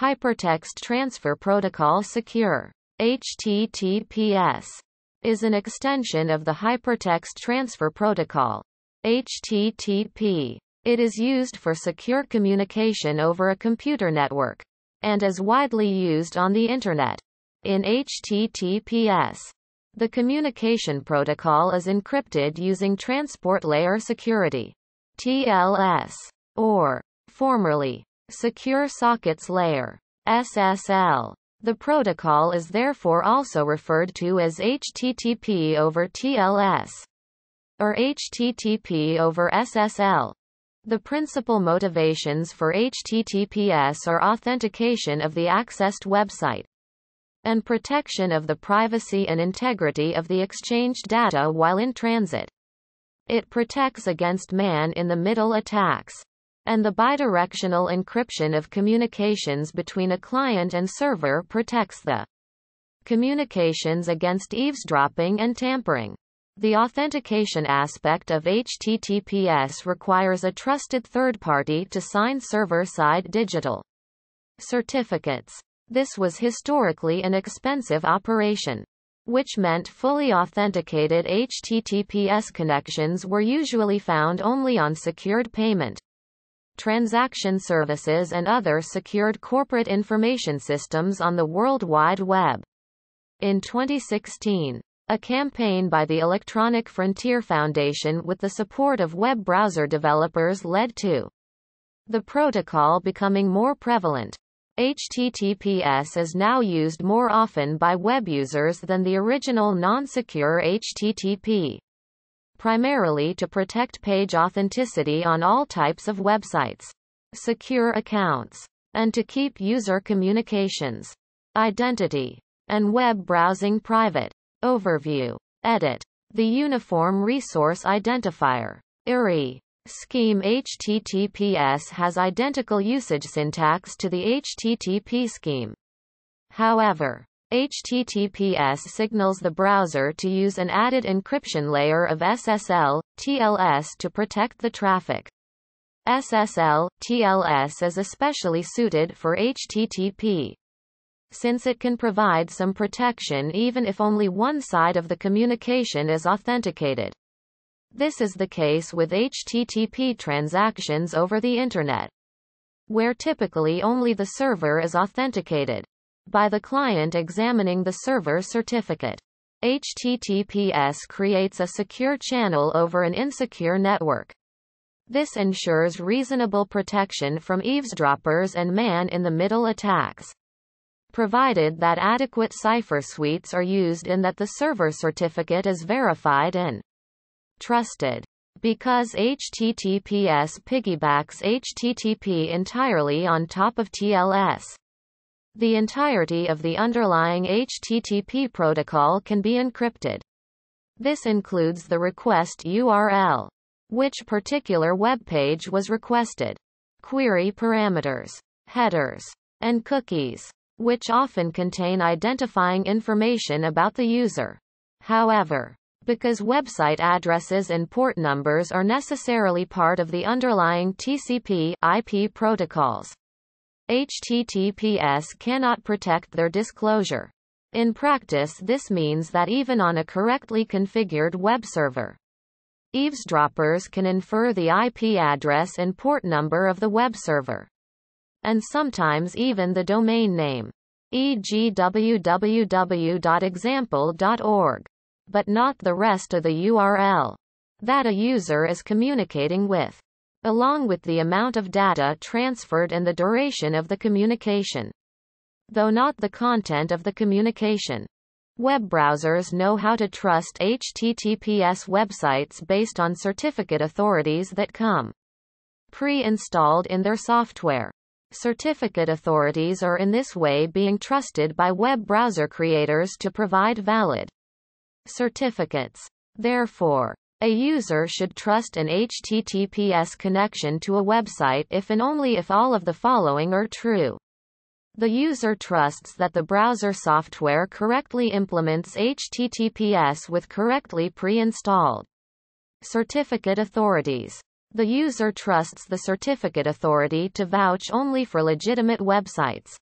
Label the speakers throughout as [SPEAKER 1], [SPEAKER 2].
[SPEAKER 1] Hypertext Transfer Protocol Secure HTTPS is an extension of the Hypertext Transfer Protocol HTTP. It is used for secure communication over a computer network and is widely used on the Internet. In HTTPS, the communication protocol is encrypted using Transport Layer Security TLS, or, formerly, Secure Sockets Layer SSL. The protocol is therefore also referred to as HTTP over TLS or HTTP over SSL. The principal motivations for HTTPS are authentication of the accessed website and protection of the privacy and integrity of the exchanged data while in transit. It protects against man-in-the-middle attacks and the bidirectional encryption of communications between a client and server protects the communications against eavesdropping and tampering. The authentication aspect of HTTPS requires a trusted third party to sign server-side digital certificates. This was historically an expensive operation, which meant fully authenticated HTTPS connections were usually found only on secured payment transaction services and other secured corporate information systems on the World Wide Web. In 2016, a campaign by the Electronic Frontier Foundation with the support of web browser developers led to the protocol becoming more prevalent. HTTPS is now used more often by web users than the original non-secure HTTP primarily to protect page authenticity on all types of websites, secure accounts, and to keep user communications, identity, and web browsing private. Overview. Edit. The Uniform Resource Identifier. URI. Scheme HTTPS has identical usage syntax to the HTTP scheme. However, HTTPS signals the browser to use an added encryption layer of SSL, TLS to protect the traffic. SSL, TLS is especially suited for HTTP. Since it can provide some protection even if only one side of the communication is authenticated. This is the case with HTTP transactions over the Internet, where typically only the server is authenticated by the client examining the server certificate. HTTPS creates a secure channel over an insecure network. This ensures reasonable protection from eavesdroppers and man-in-the-middle attacks. Provided that adequate cipher suites are used and that the server certificate is verified and trusted. Because HTTPS piggybacks HTTP entirely on top of TLS. The entirety of the underlying HTTP protocol can be encrypted. This includes the request URL. Which particular web page was requested? Query parameters, headers, and cookies, which often contain identifying information about the user. However, because website addresses and port numbers are necessarily part of the underlying TCP IP protocols, HTTPS cannot protect their disclosure. In practice this means that even on a correctly configured web server, eavesdroppers can infer the IP address and port number of the web server. And sometimes even the domain name, e.g. www.example.org, but not the rest of the URL that a user is communicating with along with the amount of data transferred and the duration of the communication. Though not the content of the communication. Web browsers know how to trust HTTPS websites based on certificate authorities that come pre-installed in their software. Certificate authorities are in this way being trusted by web browser creators to provide valid certificates. Therefore, a user should trust an HTTPS connection to a website if and only if all of the following are true. The user trusts that the browser software correctly implements HTTPS with correctly pre-installed certificate authorities. The user trusts the certificate authority to vouch only for legitimate websites.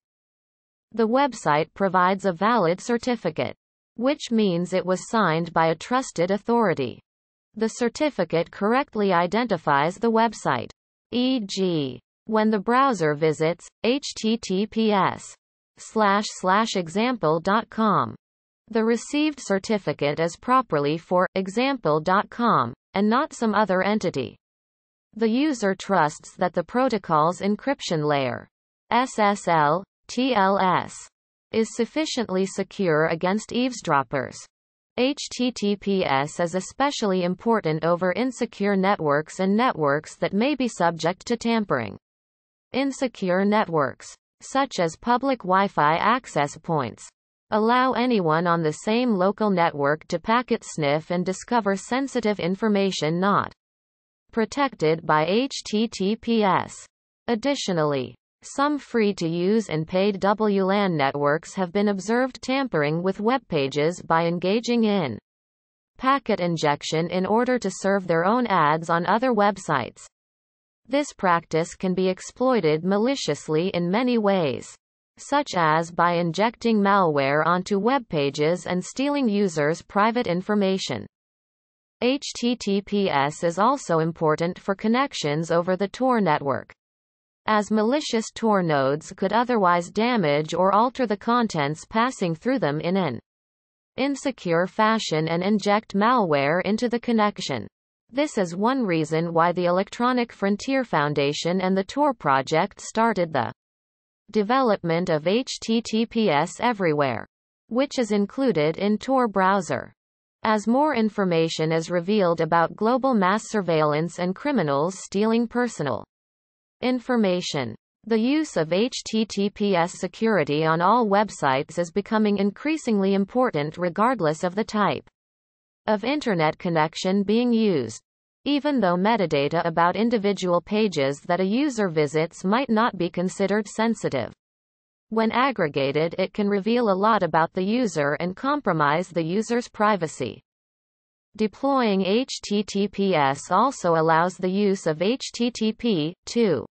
[SPEAKER 1] The website provides a valid certificate, which means it was signed by a trusted authority. The certificate correctly identifies the website. E.g., when the browser visits https slash slash example.com. The received certificate is properly for example.com and not some other entity. The user trusts that the protocol's encryption layer SSL, TLS, is sufficiently secure against eavesdroppers. HTTPS is especially important over insecure networks and networks that may be subject to tampering. Insecure networks, such as public Wi-Fi access points, allow anyone on the same local network to packet sniff and discover sensitive information not protected by HTTPS. Additionally, some free-to-use and paid WLAN networks have been observed tampering with web pages by engaging in packet injection in order to serve their own ads on other websites. This practice can be exploited maliciously in many ways, such as by injecting malware onto web pages and stealing users' private information. HTTPS is also important for connections over the Tor network as malicious Tor nodes could otherwise damage or alter the contents passing through them in an insecure fashion and inject malware into the connection. This is one reason why the Electronic Frontier Foundation and the Tor project started the development of HTTPS Everywhere, which is included in Tor browser. As more information is revealed about global mass surveillance and criminals stealing personal Information the use of HTTPS security on all websites is becoming increasingly important regardless of the type of internet connection being used. Even though metadata about individual pages that a user visits might not be considered sensitive. When aggregated it can reveal a lot about the user and compromise the user's privacy. Deploying HTTPS also allows the use of HTTP 2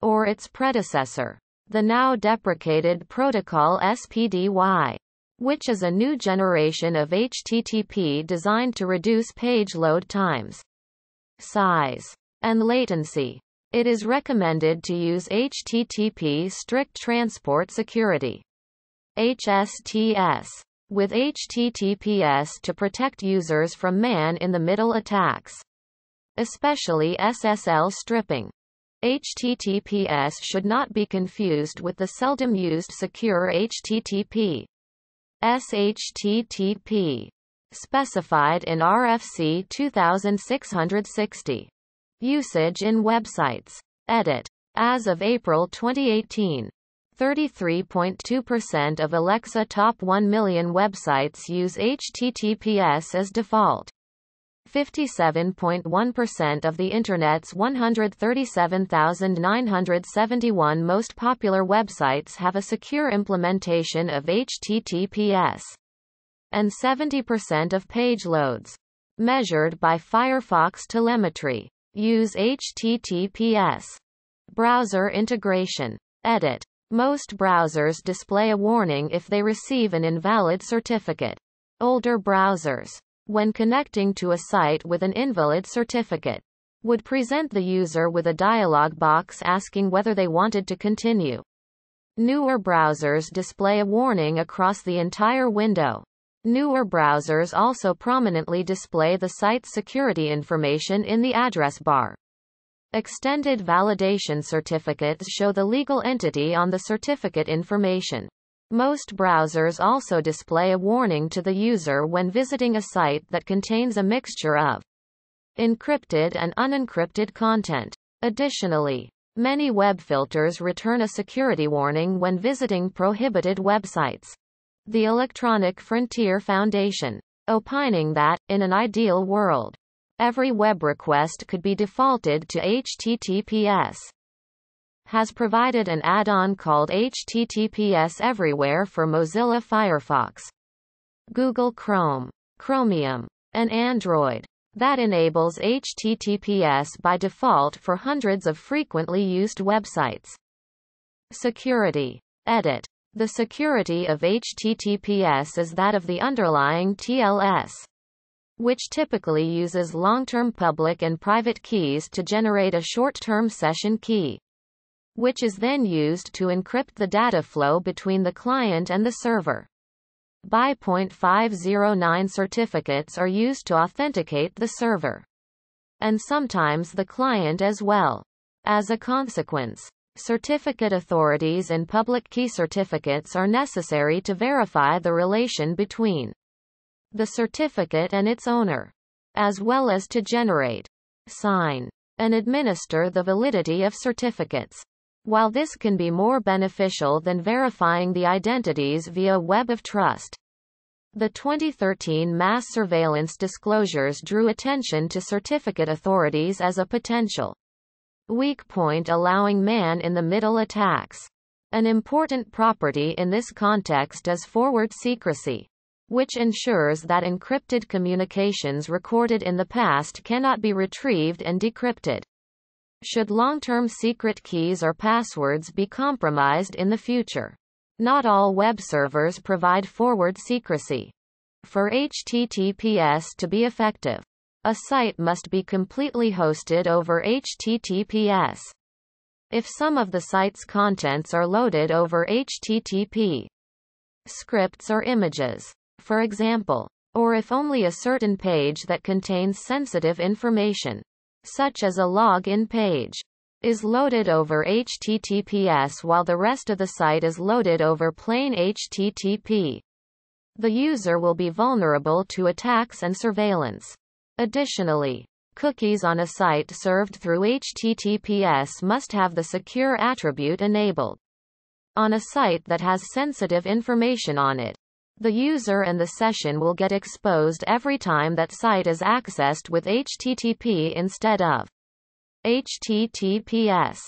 [SPEAKER 1] or its predecessor, the now deprecated protocol SPDY, which is a new generation of HTTP designed to reduce page load times, size, and latency. It is recommended to use HTTP strict transport security. HSTS with HTTPS to protect users from man-in-the-middle attacks. Especially SSL stripping. HTTPS should not be confused with the seldom used secure HTTP. SHTTP. Specified in RFC 2660. Usage in websites. Edit. As of April 2018. 33.2% of Alexa top 1 million websites use HTTPS as default. 57.1% of the Internet's 137,971 most popular websites have a secure implementation of HTTPS. And 70% of page loads, measured by Firefox telemetry, use HTTPS. Browser integration. Edit. Most browsers display a warning if they receive an invalid certificate. Older browsers, when connecting to a site with an invalid certificate, would present the user with a dialog box asking whether they wanted to continue. Newer browsers display a warning across the entire window. Newer browsers also prominently display the site's security information in the address bar. Extended validation certificates show the legal entity on the certificate information. Most browsers also display a warning to the user when visiting a site that contains a mixture of encrypted and unencrypted content. Additionally, many web filters return a security warning when visiting prohibited websites. The Electronic Frontier Foundation, opining that, in an ideal world, every web request could be defaulted to HTTPS has provided an add-on called HTTPS Everywhere for Mozilla Firefox, Google Chrome, Chromium, and Android. That enables HTTPS by default for hundreds of frequently used websites. Security. Edit. The security of HTTPS is that of the underlying TLS which typically uses long-term public and private keys to generate a short-term session key, which is then used to encrypt the data flow between the client and the server. BY.509 certificates are used to authenticate the server and sometimes the client as well. As a consequence, certificate authorities and public key certificates are necessary to verify the relation between the certificate and its owner, as well as to generate, sign, and administer the validity of certificates. While this can be more beneficial than verifying the identities via Web of Trust, the 2013 mass surveillance disclosures drew attention to certificate authorities as a potential weak point allowing man in the middle attacks. An important property in this context is forward secrecy which ensures that encrypted communications recorded in the past cannot be retrieved and decrypted. Should long-term secret keys or passwords be compromised in the future? Not all web servers provide forward secrecy. For HTTPS to be effective, a site must be completely hosted over HTTPS. If some of the site's contents are loaded over HTTP, scripts or images, for example, or if only a certain page that contains sensitive information, such as a login page, is loaded over HTTPS while the rest of the site is loaded over plain HTTP. The user will be vulnerable to attacks and surveillance. Additionally, cookies on a site served through HTTPS must have the secure attribute enabled. On a site that has sensitive information on it, the user and the session will get exposed every time that site is accessed with HTTP instead of HTTPS.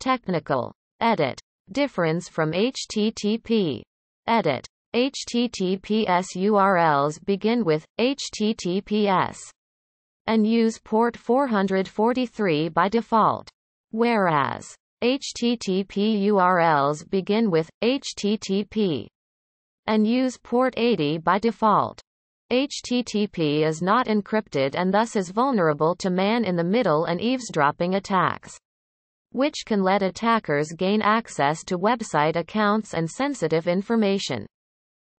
[SPEAKER 1] Technical. Edit. Difference from HTTP. Edit. HTTPS URLs begin with HTTPS and use port 443 by default. Whereas HTTP URLs begin with HTTP and use port 80 by default. HTTP is not encrypted and thus is vulnerable to man-in-the-middle and eavesdropping attacks, which can let attackers gain access to website accounts and sensitive information,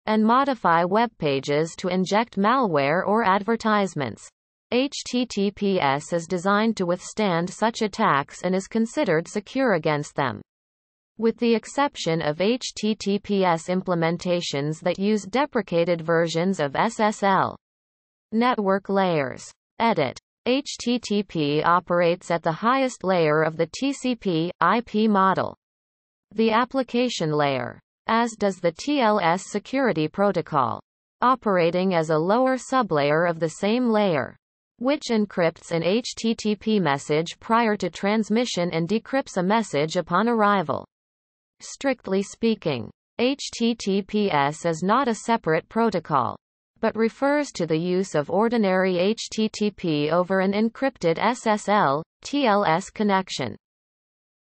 [SPEAKER 1] and modify web pages to inject malware or advertisements. HTTPS is designed to withstand such attacks and is considered secure against them with the exception of HTTPS implementations that use deprecated versions of SSL. Network layers. Edit. HTTP operates at the highest layer of the TCP IP model, the application layer, as does the TLS security protocol, operating as a lower sublayer of the same layer, which encrypts an HTTP message prior to transmission and decrypts a message upon arrival. Strictly speaking, HTTPS is not a separate protocol, but refers to the use of ordinary HTTP over an encrypted SSL, TLS connection.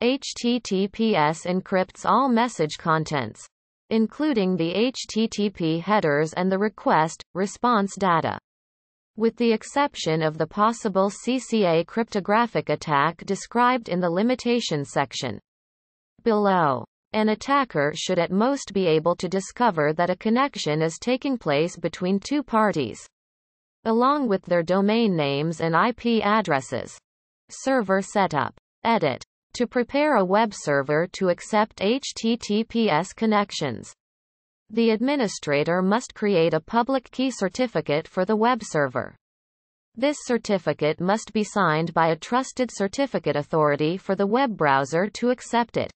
[SPEAKER 1] HTTPS encrypts all message contents, including the HTTP headers and the request, response data. With the exception of the possible CCA cryptographic attack described in the limitation section. Below an attacker should at most be able to discover that a connection is taking place between two parties, along with their domain names and IP addresses. Server setup. Edit. To prepare a web server to accept HTTPS connections, the administrator must create a public key certificate for the web server. This certificate must be signed by a trusted certificate authority for the web browser to accept it.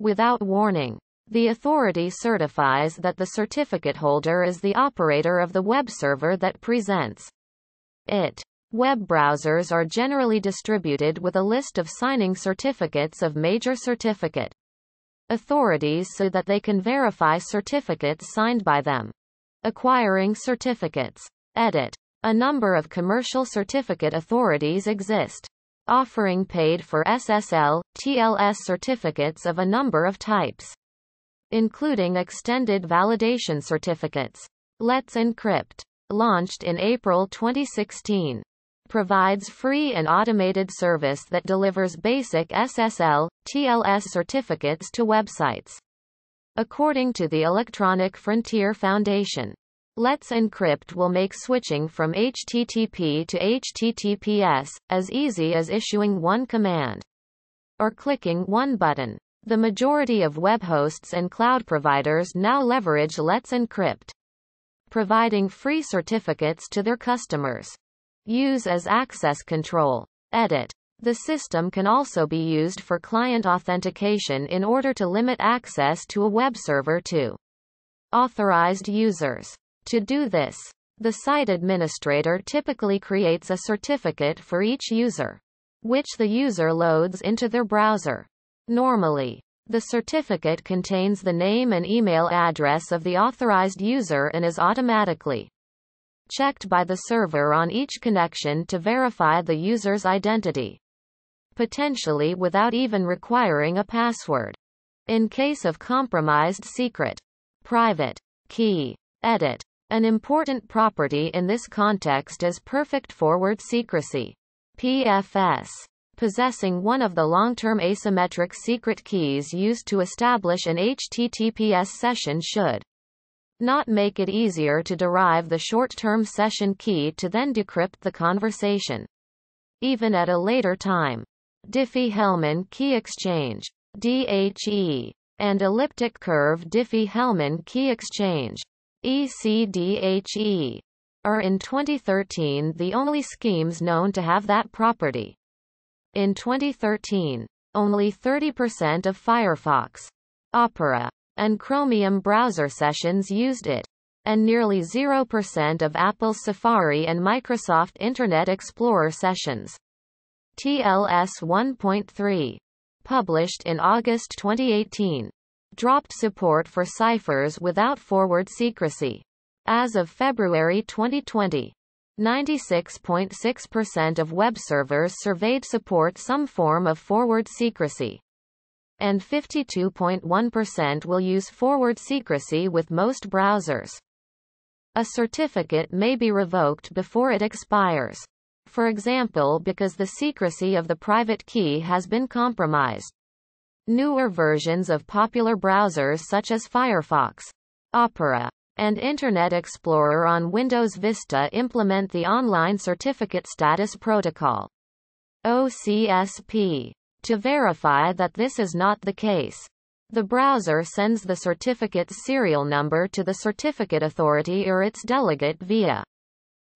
[SPEAKER 1] Without warning, the authority certifies that the certificate holder is the operator of the web server that presents it. Web browsers are generally distributed with a list of signing certificates of major certificate authorities so that they can verify certificates signed by them. Acquiring certificates. Edit. A number of commercial certificate authorities exist offering paid for SSL, TLS certificates of a number of types, including extended validation certificates. Let's Encrypt, launched in April 2016, provides free and automated service that delivers basic SSL, TLS certificates to websites. According to the Electronic Frontier Foundation, Let's Encrypt will make switching from HTTP to HTTPS as easy as issuing one command or clicking one button. The majority of web hosts and cloud providers now leverage Let's Encrypt, providing free certificates to their customers. Use as access control. Edit. The system can also be used for client authentication in order to limit access to a web server to authorized users. To do this, the site administrator typically creates a certificate for each user, which the user loads into their browser. Normally, the certificate contains the name and email address of the authorized user and is automatically checked by the server on each connection to verify the user's identity, potentially without even requiring a password. In case of compromised secret, private key edit an important property in this context is perfect forward secrecy. PFS. Possessing one of the long-term asymmetric secret keys used to establish an HTTPS session should not make it easier to derive the short-term session key to then decrypt the conversation. Even at a later time. Diffie-Hellman key exchange. DHE. And elliptic curve Diffie-Hellman key exchange. ECDHE are in 2013 the only schemes known to have that property. In 2013, only 30% of Firefox, Opera, and Chromium browser sessions used it, and nearly 0% of Apple's Safari and Microsoft Internet Explorer sessions. TLS 1.3. Published in August 2018 dropped support for ciphers without forward secrecy. As of February 2020, 96.6% of web servers surveyed support some form of forward secrecy. And 52.1% will use forward secrecy with most browsers. A certificate may be revoked before it expires. For example because the secrecy of the private key has been compromised. Newer versions of popular browsers such as Firefox, Opera, and Internet Explorer on Windows Vista implement the Online Certificate Status Protocol. OCSP. To verify that this is not the case, the browser sends the certificate serial number to the certificate authority or its delegate via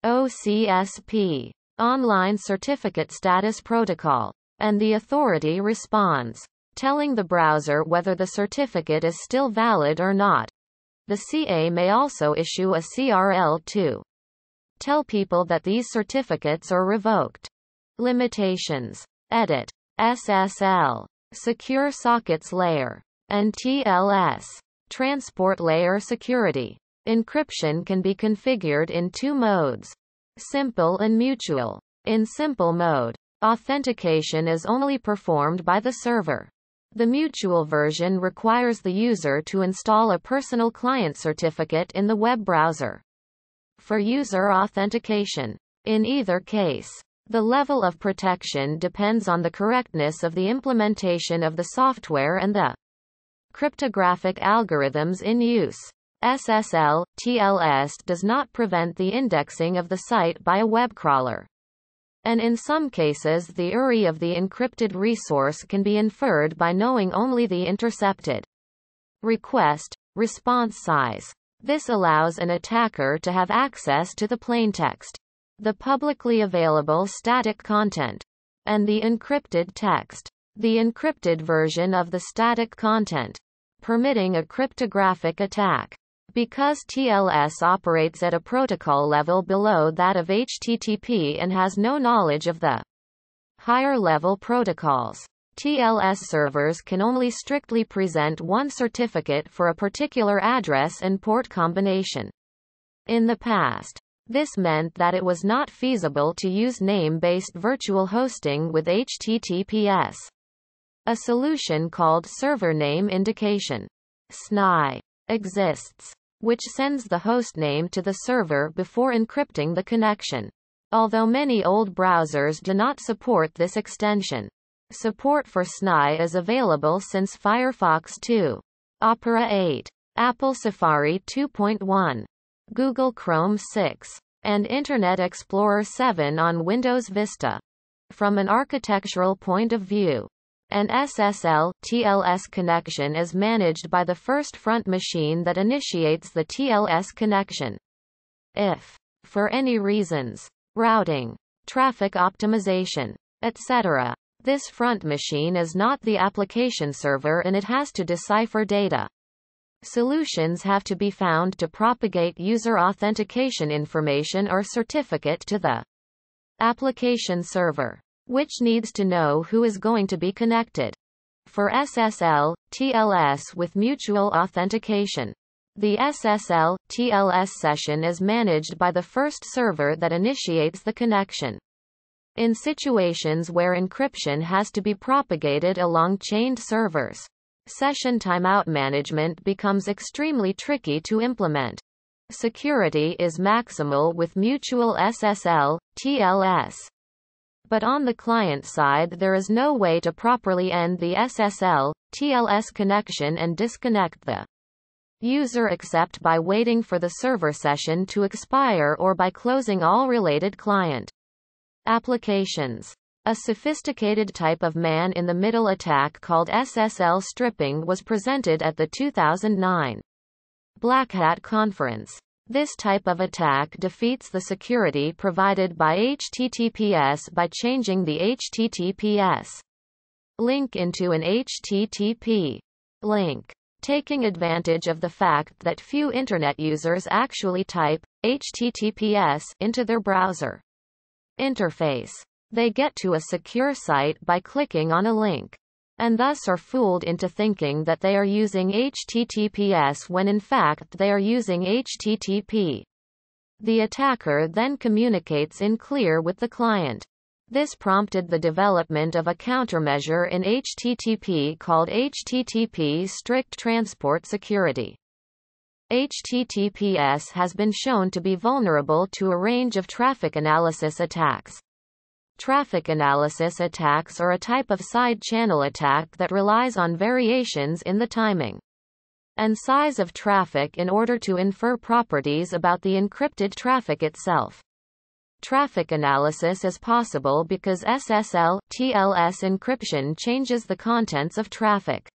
[SPEAKER 1] OCSP, Online Certificate Status Protocol, and the authority responds telling the browser whether the certificate is still valid or not. The CA may also issue a CRL to tell people that these certificates are revoked. Limitations. Edit. SSL. Secure Sockets Layer. And TLS. Transport Layer Security. Encryption can be configured in two modes. Simple and mutual. In simple mode, authentication is only performed by the server. The mutual version requires the user to install a personal client certificate in the web browser for user authentication. In either case, the level of protection depends on the correctness of the implementation of the software and the cryptographic algorithms in use. SSL, TLS does not prevent the indexing of the site by a web crawler and in some cases the URI of the encrypted resource can be inferred by knowing only the intercepted request response size. This allows an attacker to have access to the plaintext, the publicly available static content, and the encrypted text. The encrypted version of the static content, permitting a cryptographic attack. Because TLS operates at a protocol level below that of HTTP and has no knowledge of the higher level protocols. TLS servers can only strictly present one certificate for a particular address and port combination. In the past, this meant that it was not feasible to use name-based virtual hosting with HTTPS. A solution called server name indication SNI exists which sends the hostname to the server before encrypting the connection. Although many old browsers do not support this extension. Support for SNI is available since Firefox 2. Opera 8. Apple Safari 2.1. Google Chrome 6. And Internet Explorer 7 on Windows Vista. From an architectural point of view, an SSL-TLS connection is managed by the first front machine that initiates the TLS connection. If, for any reasons, routing, traffic optimization, etc., this front machine is not the application server and it has to decipher data. Solutions have to be found to propagate user authentication information or certificate to the application server which needs to know who is going to be connected. For SSL, TLS with mutual authentication. The SSL, TLS session is managed by the first server that initiates the connection. In situations where encryption has to be propagated along chained servers, session timeout management becomes extremely tricky to implement. Security is maximal with mutual SSL, TLS but on the client side there is no way to properly end the SSL, TLS connection and disconnect the user except by waiting for the server session to expire or by closing all related client applications. A sophisticated type of man-in-the-middle attack called SSL stripping was presented at the 2009 Black Hat Conference. This type of attack defeats the security provided by HTTPS by changing the HTTPS link into an HTTP link. Taking advantage of the fact that few internet users actually type HTTPS into their browser interface. They get to a secure site by clicking on a link and thus are fooled into thinking that they are using HTTPS when in fact they are using HTTP. The attacker then communicates in clear with the client. This prompted the development of a countermeasure in HTTP called HTTP Strict Transport Security. HTTPS has been shown to be vulnerable to a range of traffic analysis attacks. Traffic analysis attacks are a type of side channel attack that relies on variations in the timing and size of traffic in order to infer properties about the encrypted traffic itself. Traffic analysis is possible because SSL TLS encryption changes the contents of traffic,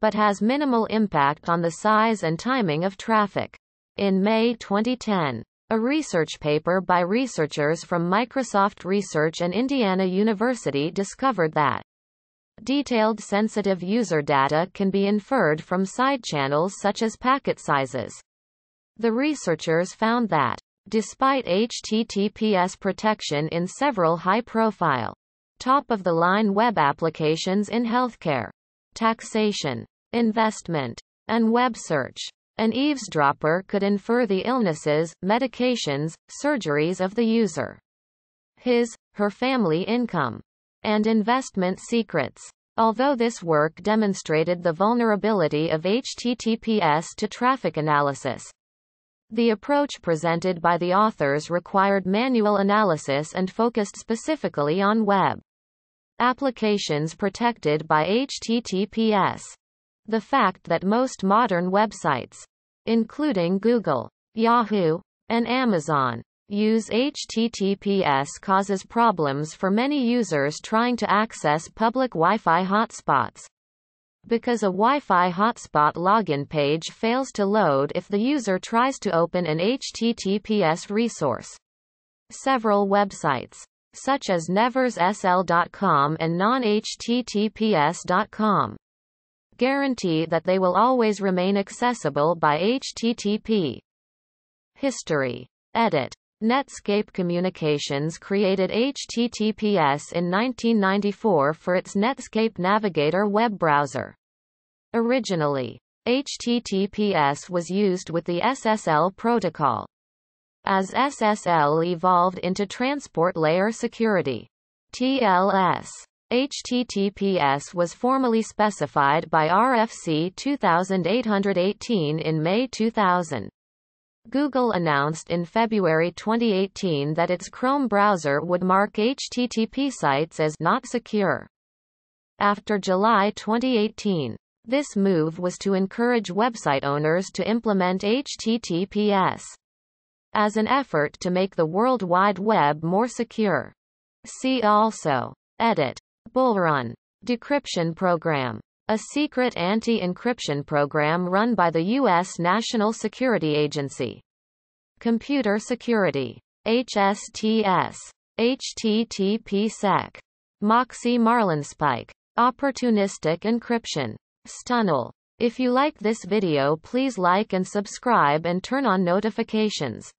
[SPEAKER 1] but has minimal impact on the size and timing of traffic. In May 2010, a research paper by researchers from Microsoft Research and Indiana University discovered that detailed sensitive user data can be inferred from side channels such as packet sizes. The researchers found that Despite HTTPS protection in several high-profile, top-of-the-line web applications in healthcare, taxation, investment, and web search, an eavesdropper could infer the illnesses, medications, surgeries of the user, his, her family income, and investment secrets. Although this work demonstrated the vulnerability of HTTPS to traffic analysis, the approach presented by the authors required manual analysis and focused specifically on web applications protected by HTTPS. The fact that most modern websites, including Google, Yahoo, and Amazon, use HTTPS causes problems for many users trying to access public Wi-Fi hotspots. Because a Wi-Fi hotspot login page fails to load if the user tries to open an HTTPS resource. Several websites, such as neverssl.com and non-https.com, guarantee that they will always remain accessible by HTTP. History. Edit. Netscape Communications created HTTPS in 1994 for its Netscape Navigator web browser. Originally, HTTPS was used with the SSL protocol. As SSL evolved into transport layer security, TLS HTTPS was formally specified by RFC 2818 in May 2000. Google announced in February 2018 that its Chrome browser would mark HTTP sites as not secure. After July 2018, this move was to encourage website owners to implement HTTPS as an effort to make the World Wide Web more secure. See also Edit Bullrun decryption program, a secret anti-encryption program run by the U.S. National Security Agency. Computer Security. HSTS. HTTPSEC. Moxie Marlinspike. Opportunistic Encryption. Stunnel. If you like this video please like and subscribe and turn on notifications.